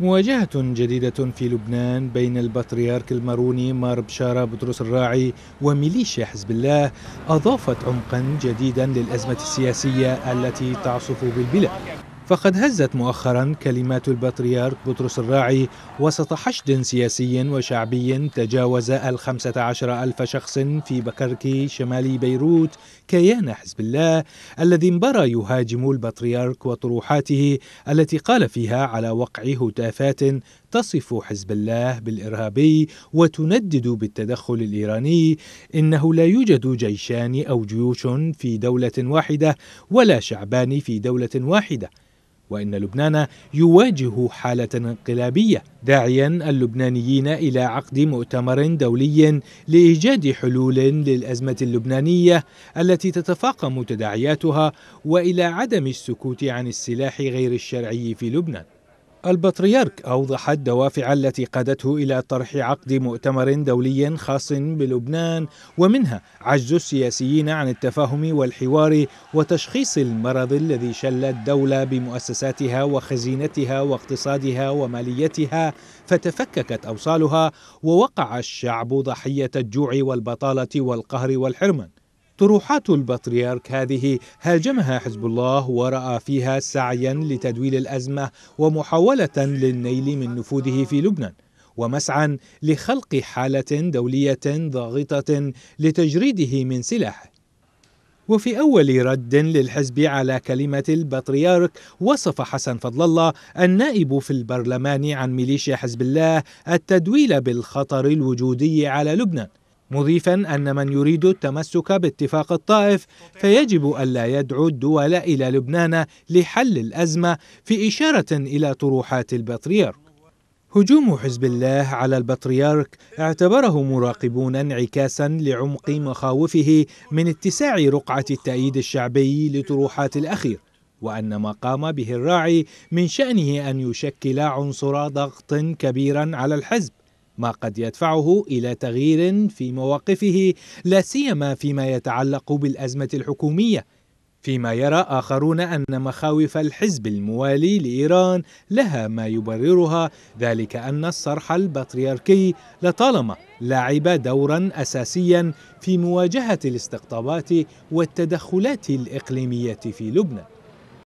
مواجهة جديدة في لبنان بين البطريرك الماروني مار بشارة بطرس الراعي وميليشيا حزب الله أضافت عمقا جديدا للأزمة السياسية التي تعصف بالبلاد فقد هزت مؤخرا كلمات البطريرك بطرس الراعي وسط حشد سياسي وشعبي تجاوز الخمسة عشر ألف شخص في بكركي شمال بيروت كيان حزب الله الذي انبرى يهاجم البطريرك وطروحاته التي قال فيها على وقع هتافات تصف حزب الله بالإرهابي وتندد بالتدخل الإيراني إنه لا يوجد جيشان أو جيوش في دولة واحدة ولا شعبان في دولة واحدة وان لبنان يواجه حاله انقلابيه داعيا اللبنانيين الى عقد مؤتمر دولي لايجاد حلول للازمه اللبنانيه التي تتفاقم تداعياتها والى عدم السكوت عن السلاح غير الشرعي في لبنان البطريرك أوضح الدوافع التي قادته إلى طرح عقد مؤتمر دولي خاص بلبنان ومنها عجز السياسيين عن التفاهم والحوار وتشخيص المرض الذي شل الدولة بمؤسساتها وخزينتها واقتصادها وماليتها فتفككت أوصالها ووقع الشعب ضحية الجوع والبطالة والقهر والحرمان طروحات البطريرك هذه هاجمها حزب الله ورأى فيها سعيا لتدويل الأزمة ومحاولة للنيل من نفوذه في لبنان ومسعا لخلق حالة دولية ضاغطة لتجريده من سلاحه وفي أول رد للحزب على كلمة البطريرك وصف حسن فضل الله النائب في البرلمان عن ميليشيا حزب الله التدويل بالخطر الوجودي على لبنان مضيفا أن من يريد التمسك باتفاق الطائف فيجب ألا يدعو الدول إلى لبنان لحل الأزمة في إشارة إلى طروحات البطريرك هجوم حزب الله على البطريرك اعتبره مراقبون انعكاسا لعمق مخاوفه من اتساع رقعة التأييد الشعبي لطروحات الأخير وأن ما قام به الراعي من شأنه أن يشكل عنصر ضغط كبيرا على الحزب ما قد يدفعه الى تغيير في مواقفه لا سيما فيما يتعلق بالازمه الحكوميه فيما يرى آخرون أن مخاوف الحزب الموالي لإيران لها ما يبررها ذلك أن الصرح البطريركي لطالما لعب دورا أساسيا في مواجهة الاستقطابات والتدخلات الإقليمية في لبنان